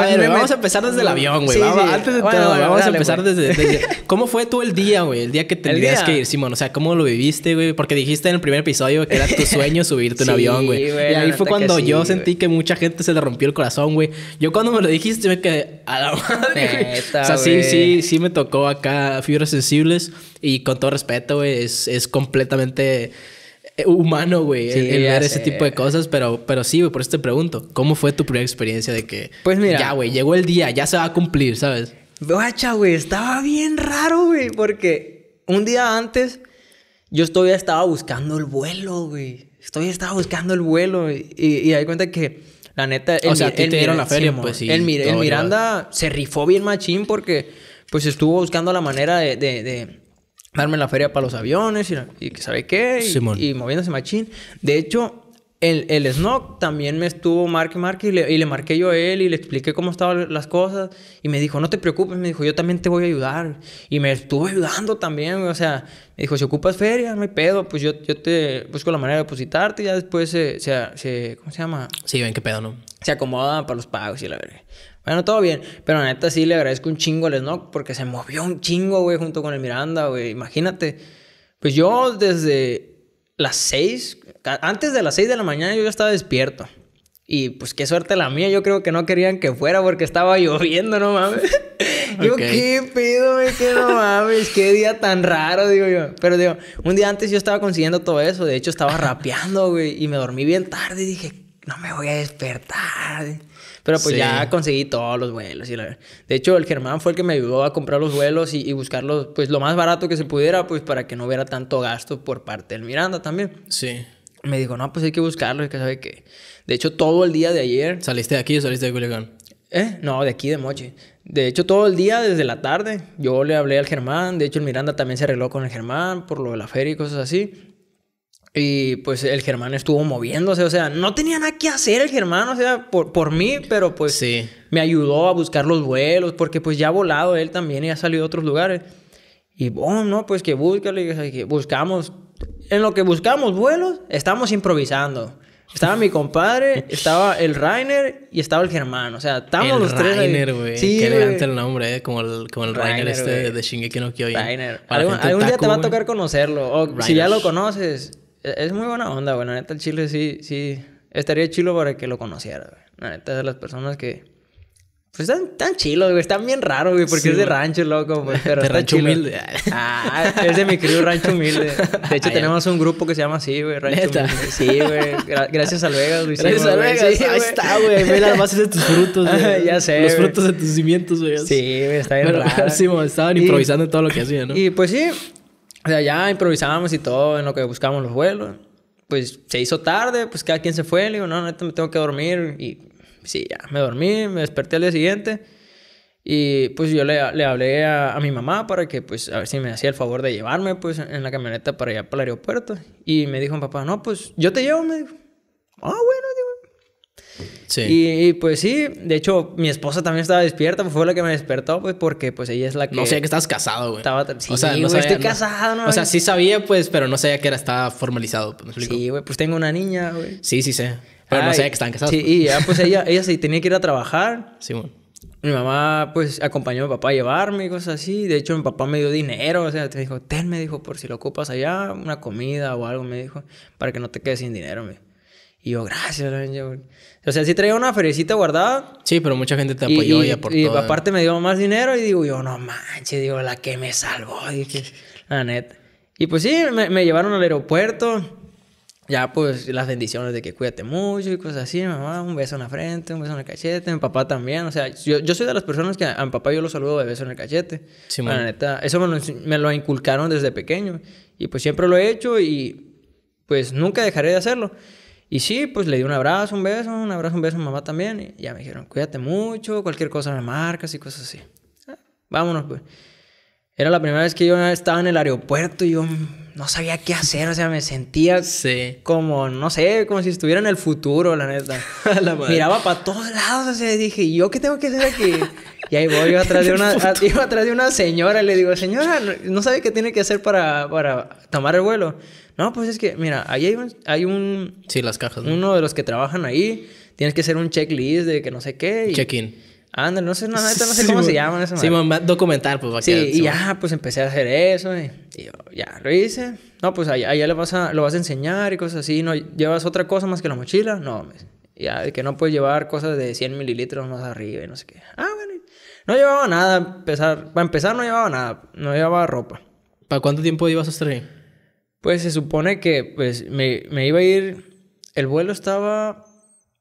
A vamos a empezar desde el mm, avión, güey. Antes de vamos a empezar pues. desde, ¿Cómo fue tú el día, güey? El día que tendrías que ir, Simón. O sea, ¿cómo lo viviste, güey? Porque dijiste en el primer episodio que era tu sueño subirte un avión, güey. Y ahí fue cuando yo sentí que mucha gente se le rompió el corazón, güey. Yo cuando me lo dijiste me quedé a la madre. o sea, sí, sí, sí me tocó acá fibras sensibles. Y con todo respeto, güey, es, es completamente eh, humano, güey, ese tipo de cosas, pero, pero sí, güey, por eso te pregunto, ¿cómo fue tu primera experiencia de que... Pues Ya, güey, llegó el día, ya se va a cumplir, ¿sabes? ¡Vacha, güey, estaba bien raro, güey, porque un día antes yo todavía estaba buscando el vuelo, güey. Todavía estaba buscando el vuelo y, y, hay cuenta que, la neta... o sea, te dieron la feria, pues, El, Miranda se rifó bien machín porque, pues, estuvo buscando la manera de darme la feria para los aviones y, que ¿sabe qué? Y, moviéndose machín. De hecho, el, el Snock también me estuvo marque, marque y le, y le marqué yo a él y le expliqué cómo estaban las cosas y me dijo, no te preocupes, me dijo, yo también te voy a ayudar. Y me estuvo ayudando también, o sea, me dijo, si ocupas feria, no hay pedo, pues yo, yo te busco la manera de depositarte y ya después se, se, se ¿cómo se llama? Sí, ven qué pedo, ¿no? Se acomoda para los pagos y la verdad. Bueno, todo bien. Pero neta sí le agradezco un chingo al Snock porque se movió un chingo, güey, junto con el Miranda, güey. Imagínate. Pues yo desde las 6, antes de las 6 de la mañana yo ya estaba despierto. Y pues qué suerte la mía, yo creo que no querían que fuera porque estaba lloviendo, no mames. Yo, ¿qué pedo? Que no mames, qué día tan raro, digo yo. Pero digo, un día antes yo estaba consiguiendo todo eso, de hecho estaba rapeando, güey, y me dormí bien tarde y dije, no me voy a despertar. Pero pues ya conseguí todos los vuelos. Y De hecho, el Germán fue el que me ayudó a comprar los vuelos y, buscarlos, pues lo más barato que se pudiera, pues para que no hubiera tanto gasto por parte del Miranda también. Sí. Me dijo, no, pues hay que buscarlo que sabe que. De hecho, todo el día de ayer. ¿Saliste de aquí o saliste de Culiacán? ¿Eh? No, de aquí, de Moche. De hecho, todo el día, desde la tarde, yo le hablé al Germán. De hecho, el Miranda también se arregló con el Germán por lo de la feria y cosas así. Y pues el Germán estuvo moviéndose, o sea, no tenía nada que hacer el Germán, o sea, por, por mí, pero pues sí. me ayudó a buscar los vuelos, porque pues ya ha volado él también y ha salido a otros lugares. Y bueno, oh, no, pues que búscale, que buscamos. En lo que buscamos vuelos, estamos improvisando. Estaba mi compadre, estaba el Rainer y estaba el Germán. O sea, estamos los tres. Rainer, güey. Sí, Qué elegante el nombre, ¿eh? Como el, Rainer, este de Shingeki no Kyojin. Rainer. Algún, día te va a tocar conocerlo. si ya lo conoces, e-, es muy buena onda, güey. La neta, el chile sí, sí. Estaría chilo para que lo conociera, güey. La neta, de las personas que. Pues están tan chilos, güey. Están bien raros, güey, porque es de rancho, loco, güey. Pero de rancho humilde. Ah, es de mi crew rancho humilde. De hecho, ah, tenemos un grupo que se llama así, güey, rancho humilde. Sí, güey. gracias a Vegas, Luis. Gracias a Vegas. ahí está, güey. Ve las bases de tus frutos, güey. ya sé. Los frutos de tus cimientos, güey. Sí, güey, está bien raro. Sí, güey, estaban improvisando todo lo que hacían, ¿no? Y pues sí, o sea, ya improvisábamos y todo en lo que buscábamos los vuelos. Pues se hizo tarde, pues cada quien se fue. Le digo, no, neta, me tengo que dormir. Y sí, ya me dormí, me desperté al día siguiente. Y pues yo le, le hablé a, mi mamá para que, pues, a ver si me hacía el favor de llevarme, pues, en la camioneta para allá para el aeropuerto. Y me dijo mi papá, no, pues, yo te llevo, me dijo. Ah, bueno, y, pues sí, de hecho, mi esposa también estaba despierta, pues, fue la que me despertó, pues porque pues ella es la que... No sé que estás casado, güey. Estaba... Sí, o sea, no sabía, estoy casado, ¿no? O sea, sí sabía, pues, pero no sabía que era, estaba formalizado, Sí, güey, pues tengo una niña, güey. Sí, sí sé. Pero no sabía que están casados. Sí, pues. y ya, pues ella, ella sí tenía que ir a trabajar. Sí, güey. Mi mamá, pues, acompañó a mi papá a llevarme y cosas así. De hecho, mi papá me dio dinero. O sea, te dijo, ten, me dijo, por si lo ocupas allá, una comida o algo, me dijo, para que no te quedes sin dinero, güey. Y yo, gracias, O sea, sí traía una feriecita guardada. Sí, pero mucha gente te apoyó y, aportó. Y ¿eh? aparte me dio más dinero y digo yo, no manches, digo, la que me salvó. Dije, la neta. Y pues sí, me, llevaron al aeropuerto. Ya, pues, las bendiciones de que cuídate mucho y cosas así. mamá, un beso en la frente, un beso en el cachete. Mi papá también. O sea, yo, yo soy de las personas que a, mi papá yo lo saludo de beso en el cachete. Sí, la neta, eso me lo, me lo inculcaron desde pequeño. Y pues siempre lo he hecho y pues nunca dejaré de hacerlo. Y sí, pues le di un abrazo, un beso, un abrazo, un beso a mamá también. Y ya me dijeron, cuídate mucho, cualquier cosa me marcas y cosas así. Ah, vámonos, pues. Era la primera vez que yo estaba en el aeropuerto y yo no sabía qué hacer, o sea, me sentía como, no sé, como si estuviera en el futuro, la neta. Miraba para todos lados, o sea, dije, yo qué tengo que hacer aquí? y ahí voy atrás de una, atrás de una señora y le digo, señora, ¿no sabe qué tiene que hacer para, para tomar el vuelo? No, pues es que, mira, ahí hay un... sí, las cajas. Uno de los que trabajan ahí, tienes que hacer un checklist de que no sé qué. Check-in Ándale, no sé, no, neta, no sé cómo se llaman eso. Sí, documental, pues. Va sí, y ya, pues empecé a hacer eso y, ya lo hice. No, pues allá, allá, lo, vas a, lo vas a enseñar y cosas así. ¿No llevas otra cosa más que la mochila? No, ya, de que no puedes llevar cosas de 100 mililitros más arriba y no sé qué. Ah, bueno. No llevaba nada, empezar, para empezar no llevaba nada, no llevaba ropa. ¿Para cuánto tiempo ibas a estar ahí? Pues se supone que pues me, me iba a ir, el vuelo estaba,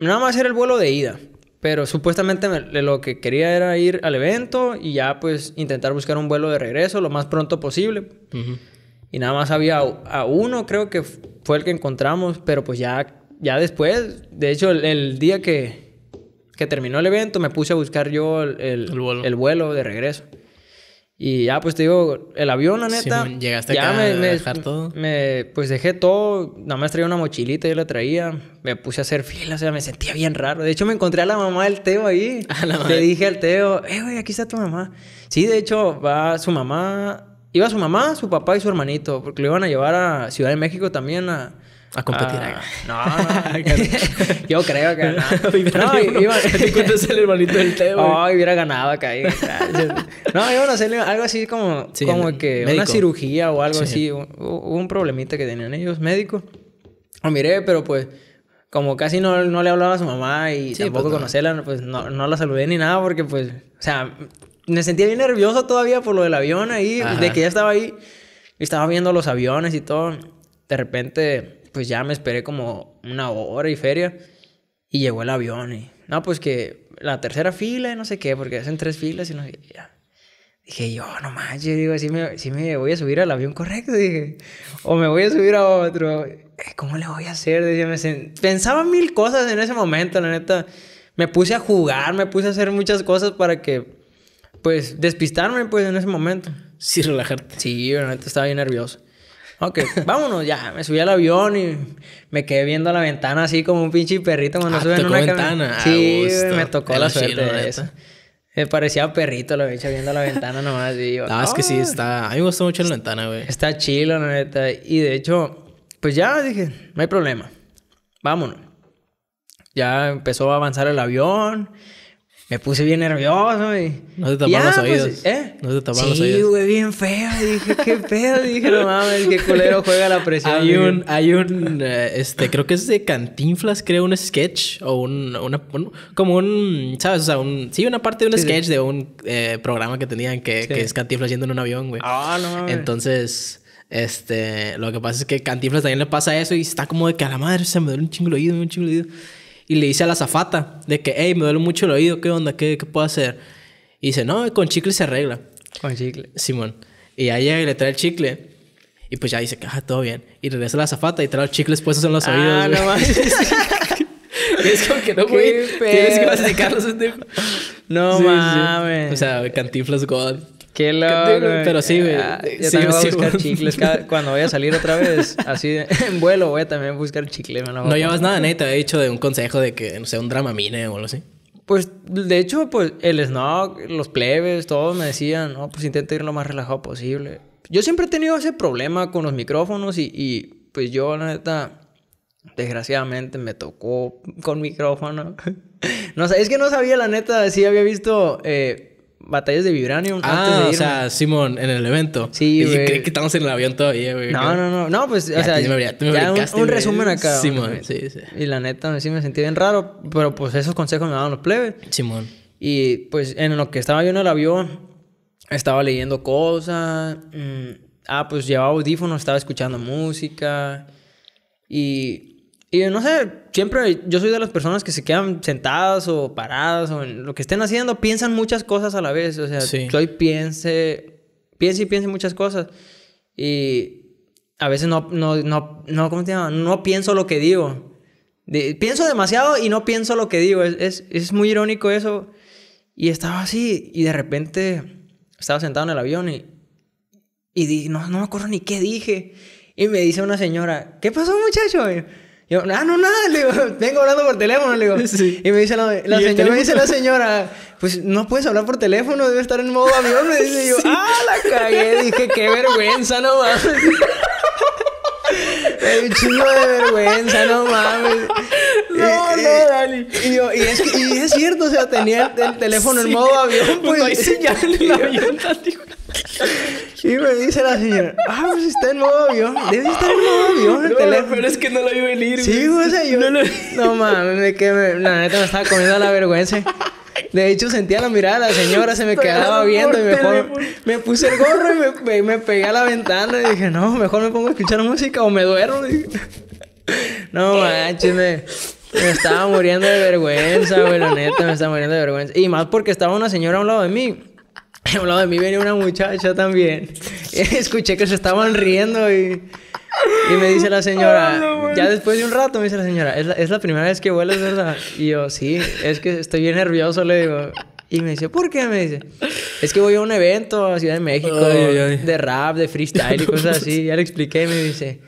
nada más era el vuelo de ida. Pero supuestamente lo que quería era ir al evento y ya pues intentar buscar un vuelo de regreso lo más pronto posible. Y nada más había a, uno, creo que fue el que encontramos, pero pues ya, ya después, de hecho el, día que, que, terminó el evento me puse a buscar yo el, vuelo. de regreso. Y ya, pues te digo, el avión, la neta. llegaste ya me, dejar todo. pues dejé todo, nada más traía una mochilita, yo la traía. Me puse a hacer fila, o sea, me sentía bien raro. De hecho, me encontré a la mamá del Teo ahí. Le dije al Teo, eh, güey, aquí está tu mamá. Sí, de hecho, va su mamá. Iba su mamá, su papá y su hermanito, porque lo iban a llevar a Ciudad de México también a, a competir. Ah, no, no. yo creo que no. no te iba, el hermanito del tema. No, hubiera ganado acá. Eh. no, iban a hacerle algo así como, como que una cirugía o algo así. Hubo un, problemita que tenían ellos, médico. Lo miré, pero pues como casi no, no le hablaba a su mamá y pues, tampoco pues, pues no, no la saludé ni nada porque pues, o sea, me sentía bien nervioso todavía por lo del avión ahí, de que ya estaba ahí. Estaba viendo los aviones y todo. De repente pues ya me esperé como una hora y feria y llegó el avión y, no, pues que la tercera fila y no sé qué, porque hacen tres filas y no sé Dije yo, no manches, digo, si ¿sí me, me voy a subir al avión correcto, dije, o me voy a subir a otro, eh, ¿cómo le voy a hacer? pensaba mil cosas en ese momento, la neta. Me puse a jugar, me puse a hacer muchas cosas para que, pues, despistarme, pues, en ese momento. Sí, relajarte. Sí, la neta estaba bien nervioso. Ok, vámonos ya. Me subí al avión y me quedé viendo la ventana así como un pinche perrito cuando ah, suben una ventana. Sí, me tocó la suerte de eso. Me parecía perrito, la bicha, viendo la ventana nomás. Ah, es que sí, ah". está. A mí me gustó mucho la ventana, güey. Está chido, la neta. Y de hecho, pues ya dije, no hay problema. Vámonos. Ya empezó a avanzar el avión me puse bien nervioso y... No te taparon los pues, oídos. ¿Eh? No se taparon los oídos. Sí, güey, bien feo. dije, qué pedo. dije, no mames, qué culero juega la presión. Hay un... Hay un... Eh, este, creo que es de Cantinflas, creo, un sketch o un... Una, como un... ¿Sabes? O sea, un... Sí, una parte de un sketch de un eh, programa que tenían que, que es Cantinflas yendo en un avión, güey. Ah, no Entonces... Este, lo que pasa es que Cantinflas también le pasa eso y está como de que a la madre se me duele un chingo el oído, un chingo el oído. Y le dice a la zafata de que, hey, me duele mucho el oído, ¿qué onda? ¿Qué, qué puedo hacer? Y dice, no, con chicle se arregla. Con chicle. Simón. Y ahí llega y le trae el chicle. Y pues ya dice que, ah, todo bien. Y regresa a la zafata y trae los chicles puestos en los ah, oídos. Ah, no es como que no, güey. Tienes que masticarlos, No mames. O sea, cantinflas God. Qué loco. Pero sí, güey. Ah, ya sí, a buscar cuando voy a salir otra vez, así en vuelo, voy a también buscar Me No, no llevas nada, neta. He dicho de un consejo de que, no sé, un drama mine o algo así. Pues, de hecho, pues el snog, los plebes, todos me decían, no, pues intenta ir lo más relajado posible. Yo siempre he tenido ese problema con los micrófonos y, pues yo, la neta, desgraciadamente me tocó con micrófono. no, es que no sabía, la neta, si había visto. Eh, batallas de Vibranium. Ah, antes de o sea, Simón, en el evento. Sí, güey. Creí que estamos en el avión todavía, güey. No, no, no. No, pues, o sea, un, resumen acá. Simón, sí, sí. Y la neta, sí me sentí bien raro, pero pues esos consejos me daban los plebes. Simón. Y pues en lo que estaba yo en el avión, estaba leyendo cosas. Mm, ah, pues llevaba audífonos, estaba escuchando música. Y y no sé, siempre yo soy de las personas que se quedan sentadas o paradas o en lo que estén haciendo, piensan muchas cosas a la vez. O sea, yo piense, piense y piense muchas cosas. Y a veces no, no, no, no, ¿cómo te llama? No pienso lo que digo. pienso demasiado y no pienso lo que digo. Es, es, es, muy irónico eso. Y estaba así y de repente estaba sentado en el avión y, y di, no, no me acuerdo ni qué dije. Y me dice una señora, ¿qué pasó muchacho? Yo, ah, no, nada, le digo, vengo hablando por teléfono, le digo. Sí. Y me dice la, señora, me dice la señora, pues no puedes hablar por teléfono, debe estar en modo avión. Me dice yo, ah, la cagué, dije, qué vergüenza, no ...el chingo de vergüenza, no mames. No, no, eh, eh, Dali. Y, yo, y, es y es cierto, o sea, tenía el, teléfono en modo avión. Pues, el avión, Y me dice la señora, ah, pues está en modo avión. Debe estar en modo avión el no, teléfono. Pero es que no lo a venir. Sí, güey, o sea, No, mames, me, que la neta me estaba comiendo la vergüenza. De hecho, sentía la mirada de la señora, se me quedaba viendo y mejor me puse el gorro y me, pegué a la ventana y dije, no, mejor me pongo a escuchar música o me duermo. No manches, me, estaba muriendo de vergüenza, güey, la neta, me estaba muriendo de vergüenza. Y más porque estaba una señora a un lado de mí. A un lado de mí venía una muchacha también. Escuché que se estaban riendo y... Y me dice la ah, señora, ya después de un rato me dice la señora, es la, primera vez que vuelas, ¿verdad? Y yo, sí, es que estoy bien nervioso, le digo. Y me dice, ¿por qué? Me dice, es que voy a un evento a Ciudad de México de, rap, de freestyle y cosas así. Ya le expliqué me dice,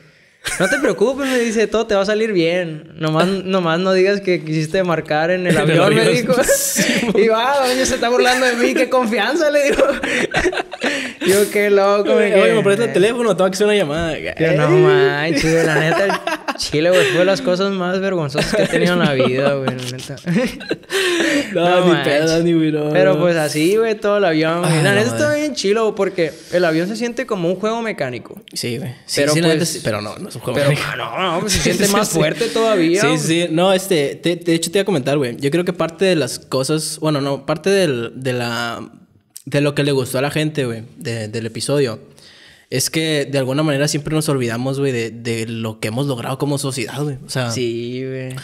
no te preocupes, me dice, todo te va a salir bien. Nomás, nomás no digas que quisiste marcar en el avión, me dijo. y va, doña se está burlando de mí, qué confianza, le digo. Yo, qué loco, me Oye, me presta el teléfono, tengo que hacer una llamada. Yo, no Chido, la neta, Chile, güey, fue las cosas más vergonzosas que he tenido en la vida, güey, No, ni pedo, ni Pero pues así, güey, todo el avión. Eso ah, está bien chilo, porque el avión se siente como un juego mecánico. Sí, güey. Sí, pero, pues pero no, no es un juego pero, mecánico. No, no, pues se siente más fuerte todavía. Sí, sí. No, este, de hecho te iba a comentar, güey. Yo creo que parte de las cosas, bueno, no, parte del, de lo que le gustó a la gente, güey, del episodio es que de alguna manera siempre nos olvidamos, güey, de, lo que hemos logrado como sociedad, güey. O sea. Sí, güey.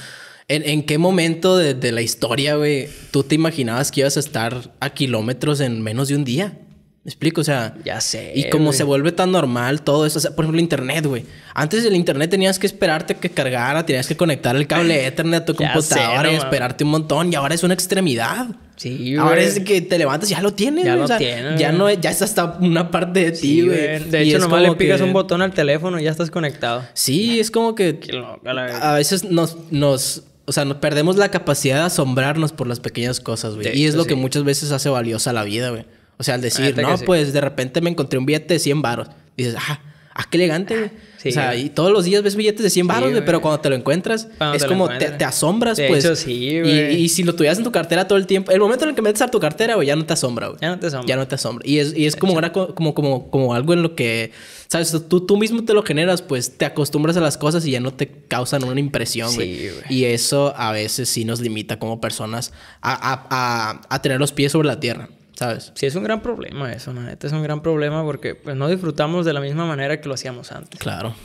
¿en, qué momento de, de la historia, güey, tú te imaginabas que ibas a estar a kilómetros en menos de un día? ¿Me explico? O sea. Ya sé. Y como se vuelve tan normal todo eso. O sea, por ejemplo, internet, güey. Antes del internet tenías que esperarte que cargara, tenías que conectar el cable Ethernet a tu computadora y esperarte un montón. Y ahora es una extremidad. Sí, güey. Ahora es que te levantas y ya lo tienes, Ya lo tienes. Ya, no, ya es hasta una parte de ti, güey. de hecho, nomás le picas un botón al teléfono y ya estás conectado. Sí, es como que. a veces nos. nos o sea, nos perdemos la capacidad de asombrarnos por las pequeñas cosas, güey. Y es lo que muchas veces hace valiosa la vida, güey. O sea, al decir, no, pues de repente me encontré un billete de 100 baros. Dices, ah, ah, qué elegante, ah, o sea, y todos los días ves billetes de 100 baros, pero cuando te lo encuentras, es como Te, asombras, pues. Y, si lo tuvieras en tu cartera todo el tiempo, el momento en el que metes a tu cartera, güey, ya no te asombra, güey. Ya no te asombra. Ya no te asombra. Y es, como, una, como, como, como algo en lo que, sabes, tú, tú mismo te lo generas, pues te acostumbras a las cosas y ya no te causan una impresión, güey. Y eso a veces sí nos limita como personas a, a tener los pies sobre la tierra. ¿sabes? Sí, es un gran problema eso, es un gran problema porque pues, no disfrutamos de la misma manera que lo hacíamos antes. Claro.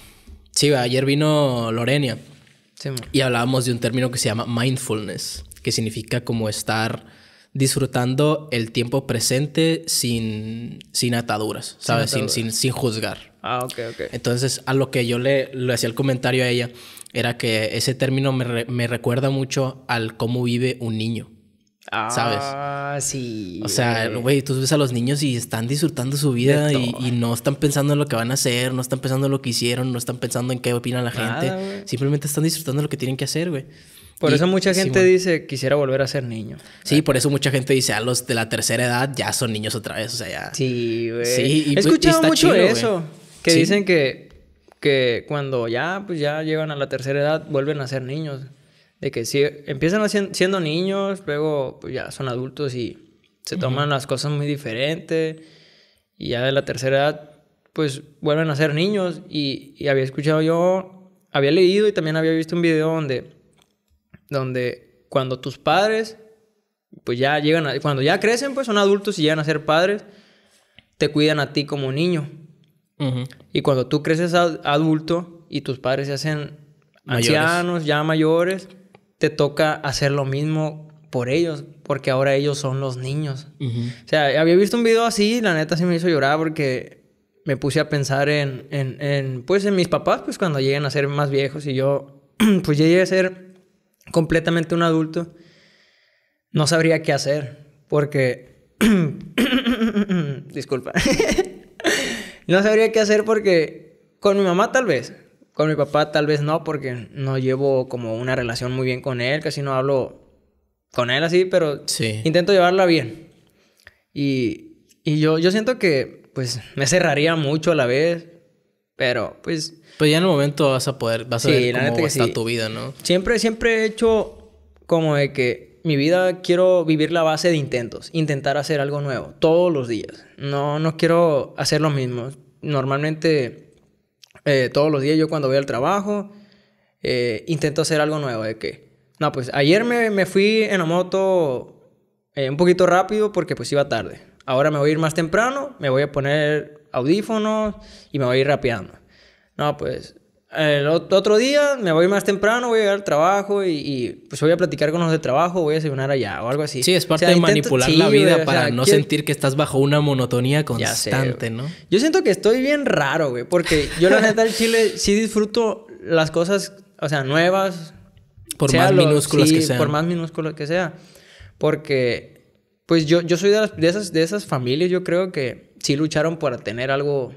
Sí, ayer vino Lorenia y hablábamos de un término que se llama mindfulness, que significa como estar disfrutando el tiempo presente sin, sin ataduras, ¿sabes? Sin, Sin, sin, juzgar. Ah, ok, ok. Entonces, a lo que yo le, le hacía el comentario a ella era que ese término me recuerda mucho al cómo vive un niño. Ah, sí. O sea, güey, tú ves a los niños y están disfrutando su vida y, no están pensando en lo que van a hacer, no están pensando en lo que hicieron, no están pensando en qué opina la gente. Simplemente están disfrutando lo que tienen que hacer, güey. Por eso mucha gente dice, quisiera volver a ser niño. Sí, por eso mucha gente dice, a los de la tercera edad ya son niños otra vez, o sea, ya. Sí, güey. Sí, He pues, escuchado mucho eso, que dicen que, que cuando ya, pues ya llegan a la tercera edad, vuelven a ser niños de que si empiezan siendo niños, luego pues, ya son adultos y se toman las cosas muy diferentes y ya de la tercera edad pues vuelven a ser niños y, había escuchado yo, había leído y también había visto un video donde, donde cuando tus padres pues ya llegan, cuando ya crecen pues son adultos y llegan a ser padres, te cuidan a ti como niño. Y cuando tú creces adulto y tus padres se hacen ancianos, ya mayores, te toca hacer lo mismo por ellos, porque ahora ellos son los niños. O sea, había visto un video así, la neta sí me hizo llorar porque me puse a pensar en, en, en pues en mis papás, pues cuando lleguen a ser más viejos y yo, pues llegué a ser completamente un adulto, no sabría qué hacer, porque, disculpa, no sabría qué hacer porque con mi mamá tal vez, con mi papá tal vez no, porque no llevo como una relación muy bien con él, casi no hablo con él así, pero intento llevarla bien. Y, yo, yo siento que pues me cerraría mucho a la vez, pero pues... Pues ya en el momento vas a poder, vas a ver cómo está tu vida, ¿no? Siempre, siempre he hecho como de que mi vida quiero vivir la base de intentos, intentar hacer algo nuevo, todos los días. No, no quiero hacer lo mismo. Normalmente eh, todos los días yo cuando voy al trabajo eh, intento hacer algo nuevo. De que, no, pues ayer me, fui en la moto eh, un poquito rápido porque pues iba tarde. Ahora me voy a ir más temprano, me voy a poner audífonos y me voy a ir rapeando. No, pues el otro día me voy más temprano, voy a llegar al trabajo y, pues voy a platicar con los de trabajo, voy a cenar allá o algo así. Sí, es parte de manipular la vida para no sentir que estás bajo una monotonía constante, ¿no? Yo siento que estoy bien raro, güey, porque yo la neta en Chile sí disfruto las cosas, o sea, nuevas. Por más minúsculas que sean. Por más minúsculas que sea. Porque, pues yo, yo soy de, de, esas, de esas familias, yo creo que sí lucharon para tener algo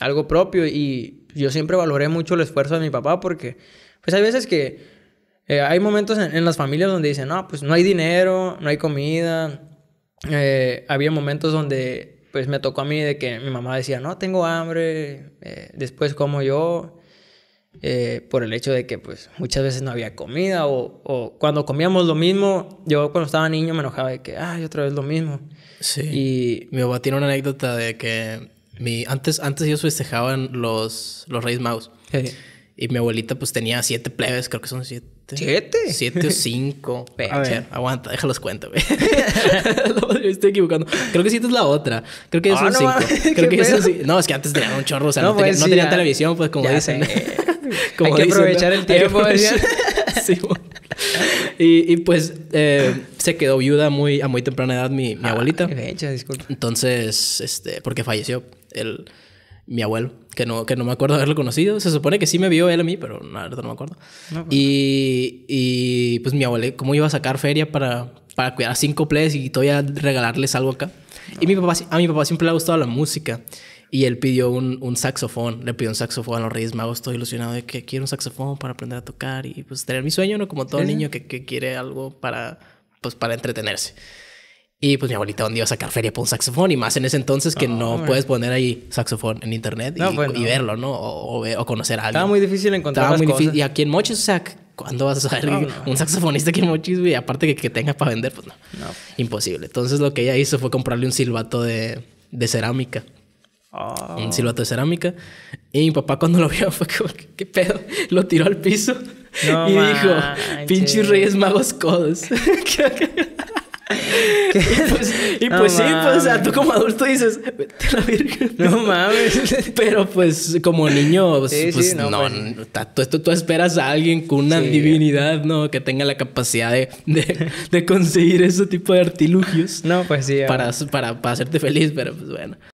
algo propio y yo siempre valoré mucho el esfuerzo de mi papá porque pues hay veces que eh, hay momentos en, las familias donde dicen, no, pues no hay dinero, no hay comida. Eh, había momentos donde pues me tocó a mí de que mi mamá decía, no, tengo hambre, eh, después como yo. por el hecho de que pues muchas veces no había comida o, cuando comíamos lo mismo, yo cuando estaba niño me enojaba de que, ay, otra vez lo mismo. Y mi papá tiene una anécdota de que antes, antes ellos festejaban los, los Reyes Magos. Y mi abuelita pues tenía siete plebes, creo que son siete. ¿Siete? Siete o cinco. Aguanta, déjalos cuenta, güey. yo estoy equivocando. Creo que siete es la otra. Creo que oh, son cinco. Creo que son cinco. No, es que antes tenían un chorro, o sea, no, tenían, pues televisión, pues como dicen. como Hay que aprovechar el tiempo. sí, y, pues eh, se quedó viuda muy, a muy temprana edad mi, mi ah, abuelita. Ah, fecha, disculpa. Entonces, este, porque falleció el, mi abuelo, que no, que no me acuerdo haberlo conocido. Se supone que sí me vio él a mí, pero no me acuerdo. Pues y, pues mi abuelo, ¿cómo iba a sacar feria para, para cuidar a cinco plays y todavía regalarles algo acá? Y mi papá, a mi papá siempre le ha gustado la música. Y él pidió un, saxofón, le pidió un saxofón a los Reyes Magos. Estoy ilusionado de que quiero un saxofón para aprender a tocar y pues tener mi sueño, ¿no? Como todo niño que, que, quiere algo para, pues, para entretenerse. Y pues mi abuelita iba a sacar feria por un saxofón y más en ese entonces que no puedes poner ahí saxofón en internet y, verlo, ¿no? O, conocer a alguien. Estaba muy difícil encontrar Estaba muy Y aquí en Mochis, o sea, ¿cuándo vas a saber un saxofonista que en Mochis, güey? Aparte que, que tenga para vender, pues no. Imposible. Entonces lo que ella hizo fue comprarle un silbato de, cerámica. Un ah. silbato de cerámica. Y mi papá cuando lo vio fue como, ¿qué pedo? Lo tiró al piso y dijo, pinches reyes magos codos. y pues, pues, sí, pues, tú como adulto dices, vete a la virgen. No mames. Pero pues, como niño, pues, pues no, pues. Tú, esperas a alguien con una divinidad, ¿no? Que tenga la capacidad de, de, de, conseguir ese tipo de artilugios. No, pues sí. Para, para, para hacerte feliz, pero pues bueno.